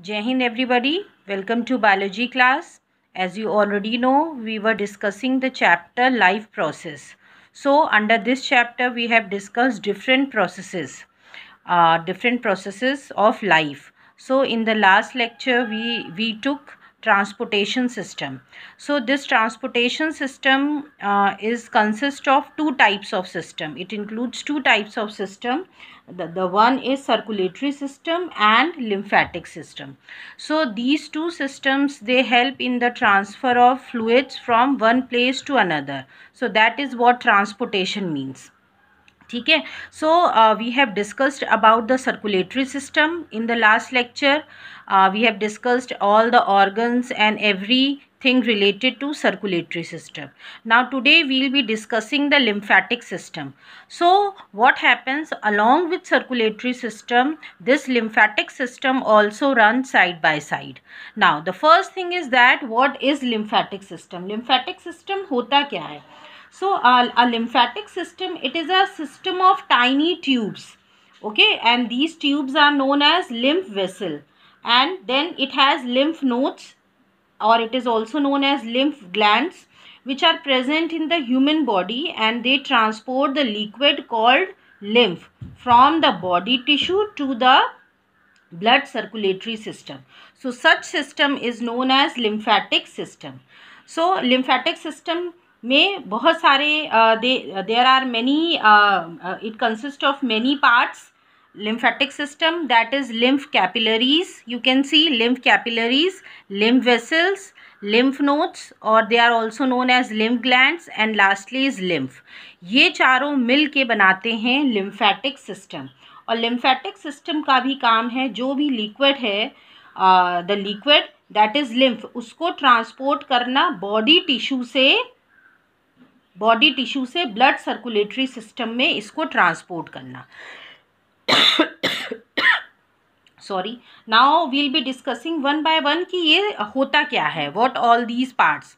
Jai Hind everybody. Welcome to biology class. As you already know, we were discussing the chapter life process. So under this chapter, we have discussed different processes, uh, different processes of life. So in the last lecture, we, we took transportation system so this transportation system uh, is consist of two types of system it includes two types of system the, the one is circulatory system and lymphatic system so these two systems they help in the transfer of fluids from one place to another so that is what transportation means ठीक है so we have discussed about the circulatory system in the last lecture we have discussed all the organs and everything related to circulatory system now today we'll be discussing the lymphatic system so what happens along with circulatory system this lymphatic system also run side by side now the first thing is that what is lymphatic system lymphatic system होता क्या है So uh, a lymphatic system, it is a system of tiny tubes. Okay, and these tubes are known as lymph vessel. And then it has lymph nodes or it is also known as lymph glands which are present in the human body and they transport the liquid called lymph from the body tissue to the blood circulatory system. So such system is known as lymphatic system. So lymphatic system में बहुत सारे there are many it consist of many parts lymphatic system that is lymph capillaries you can see lymph capillaries lymph vessels lymph nodes और they are also known as lymph gland and lastly is lymph ये चारों मिल के बनाते हैं lymphatic system और lymphatic system का भी काम है जो भी लिक्विड है the liquid that is lymph उसको ट्रांसपोर्ट करना बॉडी टिश्यू से बॉडी टिश्यू से ब्लड सर्कुलेटरी सिस्टम में इसको ट्रांसपोर्ट करना sorry now we'll be discussing one by one कि ये होता क्या है what all these parts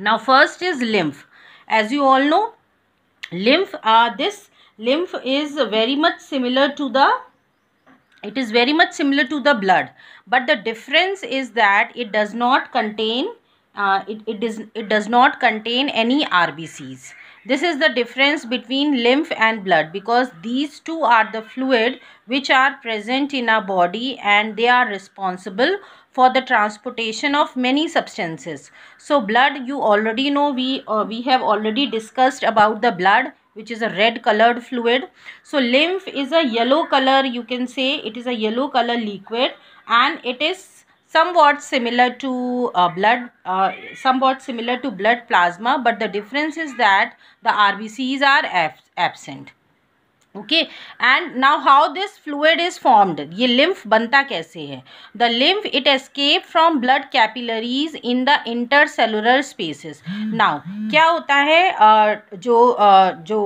now first is lymph as you all know lymph this lymph is very much similar to the it is very much similar to the blood but the difference is that it does not contain Uh, it, it, is, it does not contain any RBCs. This is the difference between lymph and blood because these two are the fluid which are present in our body and they are responsible for the transportation of many substances. So blood you already know we, uh, we have already discussed about the blood which is a red colored fluid. So lymph is a yellow color you can say it is a yellow color liquid and it is somewhat similar to uh, blood uh, somewhat similar to blood plasma but the difference is that the rbcs are absent okay and now how this fluid is formed ये lymph बनता कैसे है the lymph it escape from blood capillaries in the intercellular spaces now क्या होता है uh, जो uh, जो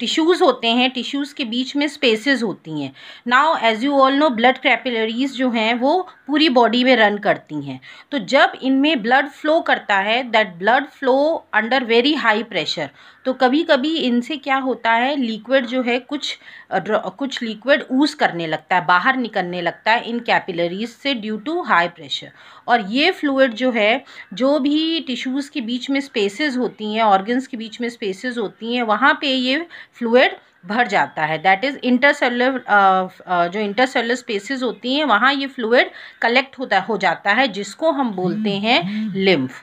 tissues होते हैं टिश्यूज़ के बीच में स्पेसेस होती हैं now as you all know blood capillaries जो हैं वो पूरी बॉडी में रन करती हैं तो जब इनमें ब्लड फ्लो करता है that blood flow under very high pressure तो कभी कभी इनसे क्या होता है लिक्विड जो है कुछ कुछ लिक्विड ऊज करने लगता है बाहर निकलने लगता है इन कैपिलरीज से ड्यू टू हाई प्रेशर और ये फ्लूड जो है जो भी टिश्यूज़ के बीच में स्पेसेस होती हैं ऑर्गन्स के बीच में स्पेसेस होती हैं वहाँ पे ये फ्लूड भर जाता है दैट इज़ इंटरसेलर जो इंटरसेलर स्पेसिस होती हैं वहाँ ये फ्लूड कलेक्ट होता हो जाता है जिसको हम बोलते hmm. हैं lymph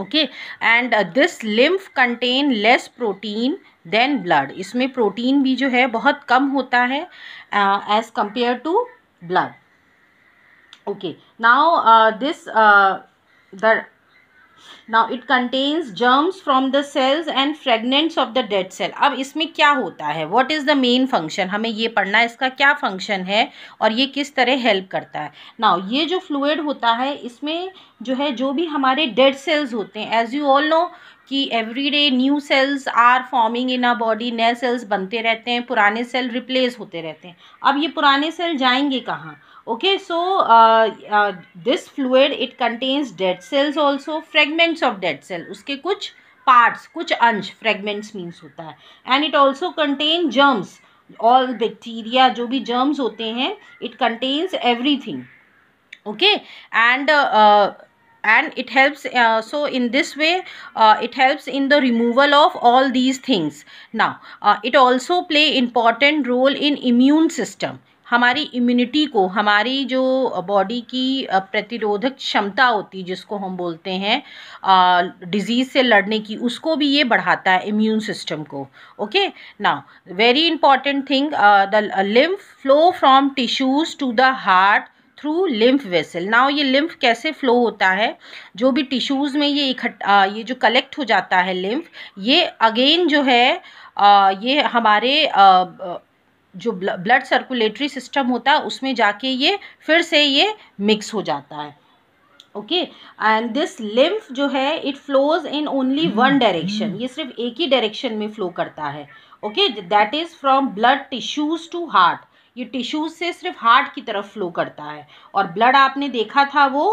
okay and this lymph contain less protein than blood इसमें प्रोटीन भी जो है बहुत कम होता है as compare to blood okay now this now it contains germs from the cells and fragments of the dead cell अब इसमें क्या होता है what is the main function हमें ये पढ़ना है इसका क्या फंक्शन है और ये किस तरह हेल्प करता है नाउ ये जो फ्लूड होता है इसमें जो है जो भी हमारे डेड सेल्स होते हैं एज यू ऑल नो कि the new cells are forming in a body नए सेल्स बनते रहते हैं पुराने सेल रिप्लेस होते रहते हैं अब ये पुराने सेल जाएंगे कहाँ okay so uh, uh, this fluid it contains dead cells also fragments of dead cell उसके कुछ parts कुछ अंश fragments means होता है and it also contain germs all bacteria जो भी germs होते हैं it contains everything okay and uh, and it helps uh, so in this way uh, it helps in the removal of all these things now uh, it also play important role in immune system हमारी immunity को हमारी जो body की प्रतिरोधक क्षमता होती जिसको हम बोलते हैं डिज़ीज़ से लड़ने की उसको भी ये बढ़ाता है इम्यून सिस्टम को ओके ना very important thing the lymph flow from tissues to the heart through lymph vessel now ये लिम्फ कैसे फ्लो होता है जो भी टिश्यूज़ में ये इकट्ठा ये जो कलेक्ट हो जाता है लिम्फ ये अगेन जो है आ, ये हमारे आ, जो ब्लड सर्कुलेटरी सिस्टम होता है उसमें जाके ये फिर से ये मिक्स हो जाता है ओके एंड दिस लिम्फ जो है it flows in only one direction ये सिर्फ एक ही डायरेक्शन में फ्लो करता है okay that is from blood tissues to heart ये टिश्यूज़ से सिर्फ हार्ट की तरफ फ्लो करता है और ब्लड आपने देखा था वो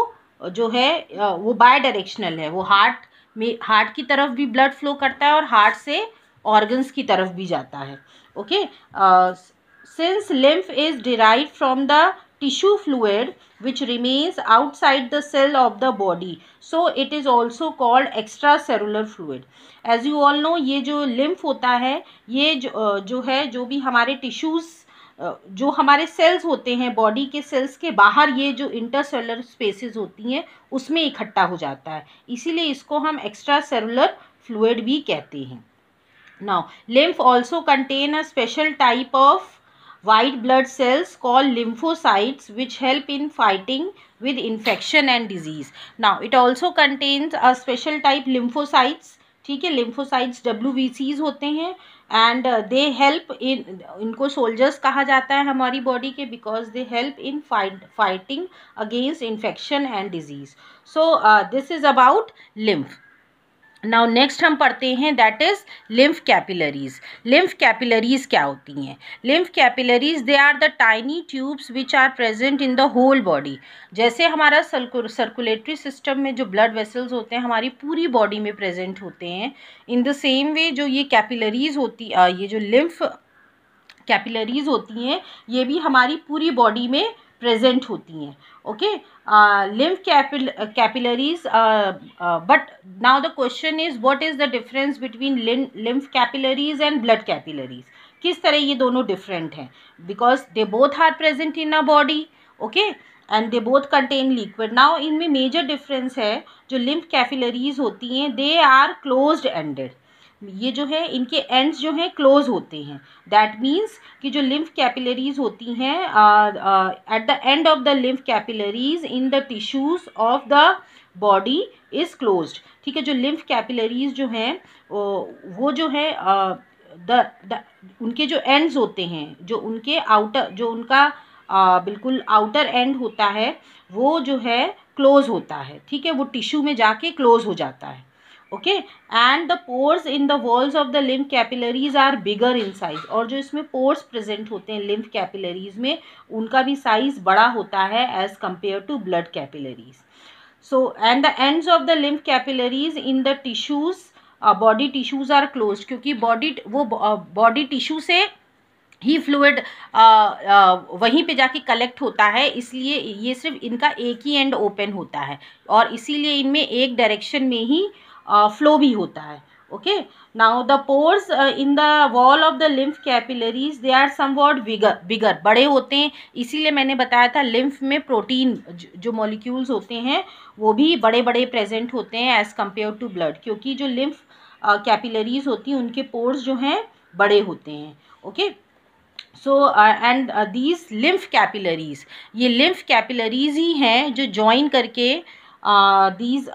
जो है वो बाय डायरेक्शनल है वो हार्ट में हार्ट की तरफ भी ब्लड फ्लो करता है और हार्ट से ऑर्गन्स की तरफ भी जाता है okay since lymph is derive from the fluid which remains outside the cell of the body so it is also called extracellular fluid as you all know ये जो लिम्फ होता है ये जो, uh, जो है जो भी हमारे टिश्यूज uh, जो हमारे सेल्स होते हैं बॉडी के सेल्स के बाहर ये जो इंटरसेलुलर स्पेसेस होती हैं उसमें इकट्ठा हो जाता है इसीलिए इसको हम एक्स्ट्रा सेलुलर फ्लूड भी कहते हैं now lymph also contain a special type of white blood cells called lymphocytes which help in fighting with infection and disease now it also contains a special type lymphocytes ठीक है lymphocytes W होते हैं and they help इन इनको soldiers कहा जाता है हमारी body के because they help in fighting against infection and disease so this is about lymph now next हम पढ़ते हैं that is lymph capillaries lymph capillaries क्या होती हैं lymph capillaries they are the tiny tubes which are present in the whole body जैसे हमारा circulatory system में जो ब्लड वेसल्स होते हैं हमारी पूरी बॉडी में प्रेजेंट होते हैं इन द सेम वे जो ये कैपिलरीज होती ये जो लिम्फ कैपिलरीज होती हैं ये भी हमारी पूरी बॉडी में प्रेजेंट होती हैं okay lymph capillaries but now the question is what is the difference between lymph capillaries and blood capillaries किस तरह ये दोनों डिफरेंट हैं because they both are present in a body okay and they both contain liquid now इनमें major difference है जो lymph capillaries होती हैं दे आर क्लोज एंडेड ये जो है इनके एंड्स जो हैं क्लोज होते हैं दैट मीन्स कि जो लिम्फ कैपिलरीज होती हैं at the end of the lymph capillaries in the tissues of the body is close ठीक है जो लिम्फ कैपिलरीज जो हैं वो जो है द uh, उनके जो एंड्स होते हैं जो उनके आउटर जो उनका आ, बिल्कुल आउटर एंड होता है वो जो है क्लोज़ होता है ठीक है वो टिश्यू में जाके क्लोज़ हो जाता है okay and the pores in the walls of the lymph capillaries are bigger in size और जो इसमें पोर्स प्रेजेंट होते हैं लिम्फ कैपिलरीज में उनका भी साइज बड़ा होता है as compare to blood capillaries so and the ends of the lymph capillaries in the tissues body tissues are close क्योंकि बॉडी वो बॉडी uh, टिश्यू से ही फ्लूड uh, uh, वहीं पे जाके कलेक्ट होता है इसलिए ये सिर्फ इनका एक ही एंड ओपन होता है और इसीलिए इनमें एक डायरेक्शन में ही फ्लो भी होता है okay now the pores in the wall of the lymph capillaries they are somewhat bigger bigger बड़े होते हैं इसीलिए मैंने बताया था लिम्फ में प्रोटीन जो मॉलिक्यूल्स होते हैं वो भी बड़े बड़े प्रेजेंट होते हैं एज कम्पेयर टू ब्लड क्योंकि जो लिम्फ कैपिलरीज uh, होती हैं उनके पोर्स जो हैं बड़े होते हैं okay so and these lymph capillaries ये लिम्फ कैपिलरीज ही हैं जो ज्वाइन करके दीज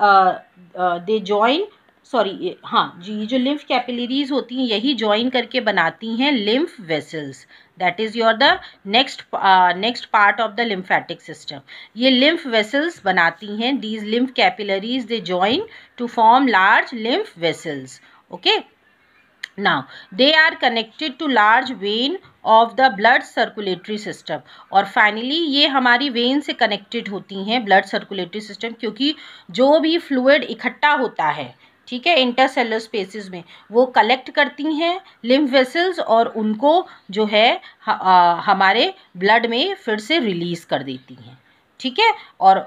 दे जॉइन सॉरी हाँ जी जो लिम्फ कैपिलरीज होती हैं यही ज्वाइन करके बनाती हैं lymph vessels that is your the next next part of the lymphatic system ये लिम्फ वेसल्स बनाती हैं these lymph capillaries they join to form large lymph vessels okay now they are connected to large vein of the blood circulatory system और finally ये हमारी when से connected होती हैं blood circulatory system क्योंकि जो भी फ्लूड इकट्ठा होता है ठीक है इंटरसेलर स्पेसिस में वो कलेक्ट करती हैं लिम्फ वेसल्स और उनको जो है हमारे ब्लड में फिर से रिलीज़ कर देती हैं ठीक है और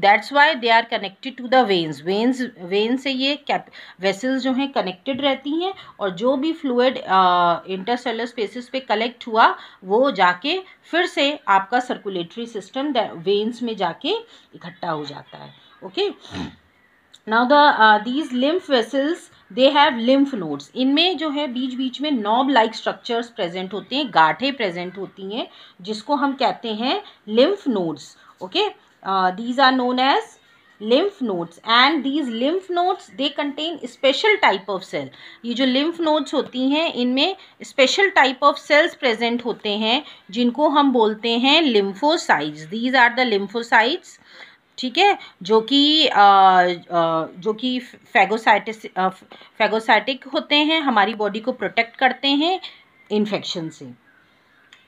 that's why they are connected to the veins veins vein से ये वेसल्स जो हैं कनेक्टेड रहती हैं और जो भी फ्लूड इंटरसेलर स्पेसिस पे कलेक्ट हुआ वो जाके फिर से आपका सर्कुलेटरी सिस्टम वेन्स में जाके इकट्ठा हो जाता है okay now the these lymph vessels they have lymph nodes इनमें जो है बीच बीच में नॉब लाइक स्ट्रक्चर्स प्रेजेंट होते हैं गाठे प्रेजेंट होती हैं जिसको हम कहते हैं lymph nodes okay these are known as lymph nodes and these lymph nodes they contain special type of cell ये जो लिम्फ नोड्स होती हैं इनमें special type of cells present होते हैं जिनको हम बोलते हैं lymphocytes these are the lymphocytes ठीक है जो कि जो कि फैगोसाइटिस फैगोसाइटिक होते हैं हमारी बॉडी को प्रोटेक्ट करते हैं इन्फेक्शन से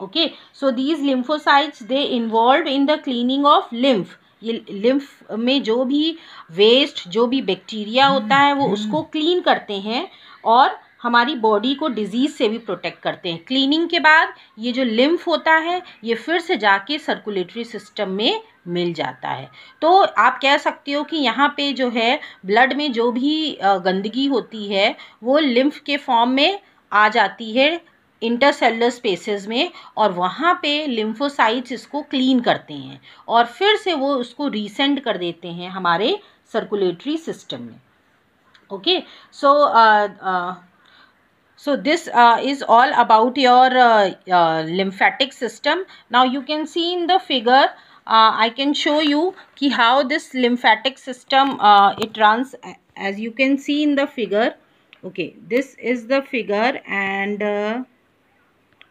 okay so these lymphocytes they involve in the cleaning of lymph ये लिम्फ में जो भी वेस्ट जो भी बैक्टीरिया होता हम्म, है वो हम्म। उसको क्लीन करते हैं और हमारी बॉडी को डिजीज़ से भी प्रोटेक्ट करते हैं क्लीनिंग के बाद ये जो लिम्फ होता है ये फिर से जाके सर्कुलेटरी सिस्टम में मिल जाता है तो आप कह सकते हो कि यहाँ पे जो है ब्लड में जो भी गंदगी होती है वो लिम्फ के फॉर्म में आ जाती है इंटरसेलर स्पेसेस में और वहाँ पे लिम्फोसाइट्स इसको क्लीन करते हैं और फिर से वो उसको रीसेंड कर देते हैं हमारे सर्कुलेटरी सिस्टम में okay so so this uh, is all about your uh, uh, lymphatic system now you can see in the figure uh, i can show you ki how this lymphatic system uh, it runs as you can see in the figure okay this is the figure and uh,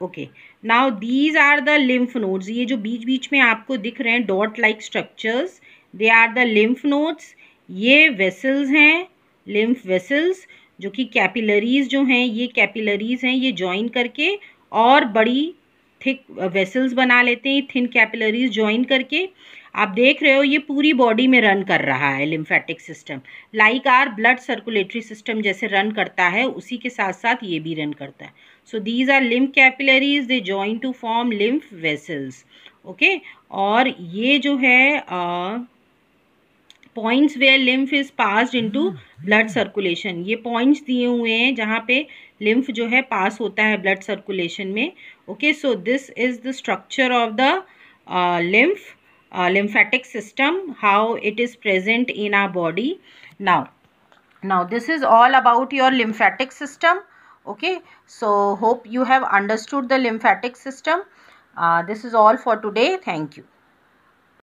okay now these are the lymph nodes ये जो बीच बीच में आपको दिख रहे हैं dot like structures they lymph nodes ये vessels हैं lymph vessels जो कि कैपिलरीज जो हैं ये कैपिलरीज हैं ये ज्वाइन करके और बड़ी थिक वेसल्स बना लेते हैं थिन कैपिलरीज ज्वाइन करके आप देख रहे हो ये पूरी बॉडी में रन कर रहा है lymphatic system like our blood circulatory system जैसे रन करता है उसी के साथ साथ ये भी रन करता है so these are lymph capillaries they join to form lymph vessels okay और ये जो है uh, points where lymph is pass to blood circulation ये पॉइंट्स दिए हुए हैं जहाँ पे लिम्फ जो है पास होता है ब्लड सर्कुलेशन में okay so this is the structure of the lymph lymphatic system how it is present in our body now now this is all about your lymphatic system okay so hope you have understood the lymphatic system this is all for today thank you